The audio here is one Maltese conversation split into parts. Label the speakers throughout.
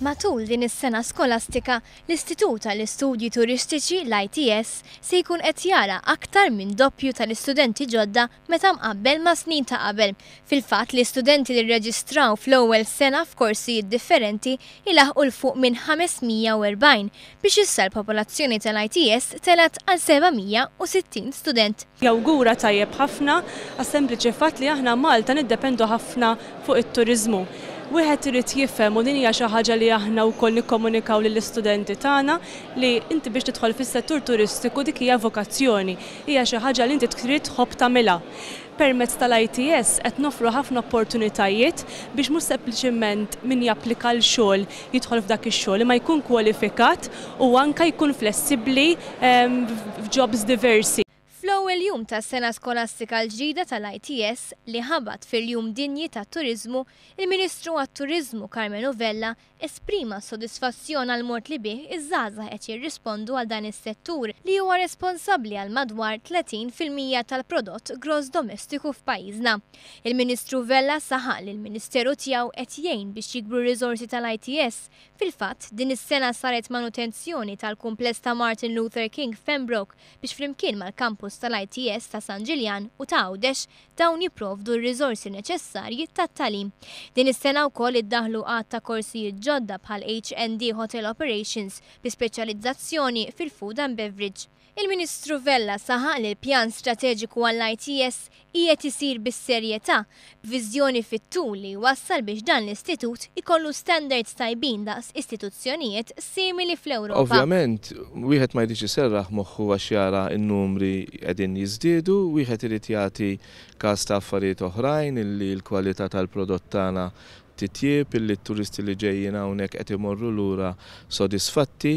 Speaker 1: Matul din is-sena skolastika, l-Istitut tal-Istudji Turistiċi l-ITS se jkun qed jara aktar minn doppju tal-istudenti ġodda meta mqabbel ma' snin ta' qabel. Fil-fatt li studenti li rreġistraw fl-ewwel sena f'korsijiet differenti ilaħqu l fuq minn 540
Speaker 2: biex issa l-popolazzjoni tal-ITS telat għal 760 student. Jawgura tajjeb ħafna għas sempliċi fatt li aħna Malta niddependu ħafna fuq it-turizmu wieħed irid jifhem u din hija xi ħaġa li aħna wkoll nikkomunikaw lill-istudenti tagħna li inti biex tidħol fis-settur turistiku dik hija vokazzjoni, hija xi ħaġa li inti trid tħobb tagħmilha. Permezz tal-ITS qed nofru ħafna opportunitajiet biex mhux sempliċement min japplika l-xogħol jidħol f'dak ix-xogħol ma jkun kwalifikat u anka jkun flessibbli ehm, f'jobs diversi
Speaker 1: l-ewwel jum tas sena skolastika l-ġdida tal-ITS li ħabat fil-jum dinji ta' turizmu, il-Ministru għat turizmu Carmen Novella esprima sodisfazzjon għal mort li bih iż-żaza qed jirrispondu għal dan is-settur li huwa responsabbli għal madwar 30% tal-prodott gross domestiku f'pajjiżna. Il-Ministru Vella saħaq li l-Ministeru tiegħu qed jgħin biex jikbru riżorsi tal-ITS. Fil-fatt, din is-sena saret manutenzjoni tal-kumpless ta' Martin Luther King f'Pembroke biex flimkien mal-kampus tal l its ta' San Ġiljan u ta' Għawdex dawn jiprovdu r rizorsi neċessarji tat-talim. Din is-sena wkoll iddaħlu għad ta' korsijiet ġodda bħal HND Hotel Operations bi speċjalizzazzjoni fil-food and beverage. Il-Ministru Vella saħaq li l-pjan strateġiku għall-ITS qiegħed isir bis-serjetà b'viżjoni fit-tul li wassal biex dan l-istitut ikollu standards tajbin daqs istituzzjonijiet simili fl europa Ovvjament,
Speaker 3: wieħed ma jdix iserraħ moħħu għax jara n-numri qegħdin jiżdiedu, wieħed irid jagħti każ ta' affarijiet oħrajn illi l-kwalità tal-prodott tagħna titjib illi t-turisti li ġejjin hawnhekk qed imorru lura sodisfatti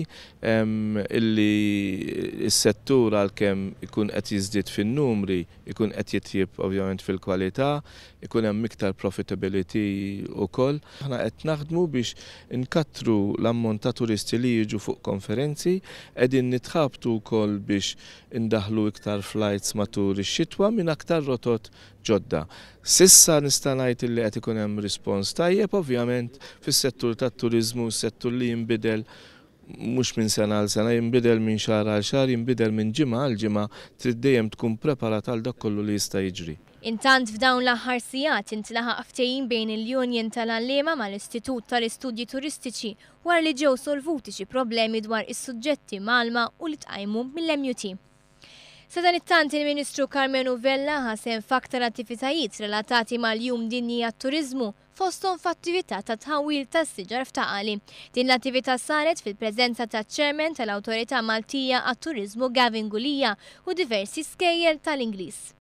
Speaker 3: illi s-settur għalkemm ikun qed jiżdied fin-numri, ikun qed jitjib ovvjament fil-kwalità, ikun hemm iktar profitability ukoll. Aħna qed naħdmu biex inkattru l-ammont ta' turisti li jiġu fuq konferenzi, qegħdin nitħabtu wkoll biex indaħlu iktar flights matul ix-xitwa minn aktar rotot ġodda. Sissa nistanajt ngħid li qed ikun hemm rispons tajjeb ovvjament fis-settur tat-turiżmu, settur li jinbidel mhux minn sena għal sena, jinbidel minn xahar għal xahar, jinbidel minn ġimgħa għal ġimgħa, trid dejjem tkun preparat għal dak kollu li jista' jiġri.
Speaker 1: Intant f'dawn l-aħħar sigħat intlaħaq ftehim bejn il-Union tal-Allema mal-Istitut tal-Istudji Turistiċi war li ġew solvuti xi problemi dwar is-suġġetti Malma u li tqajmu mill-MUT. Sedan it-tant il-Ministru Carmenu Vella ħasem faktar attivitajiet relatati mal-jum dinni għat-turizmu fostom f'attività ta' tħawil ta' siġar f'taqali. Din l-attività saret fil-prezenza ta' ċermen tal autorita Maltija għat-Turizmu Gavin Gulija u diversi skejjel tal-Inglis.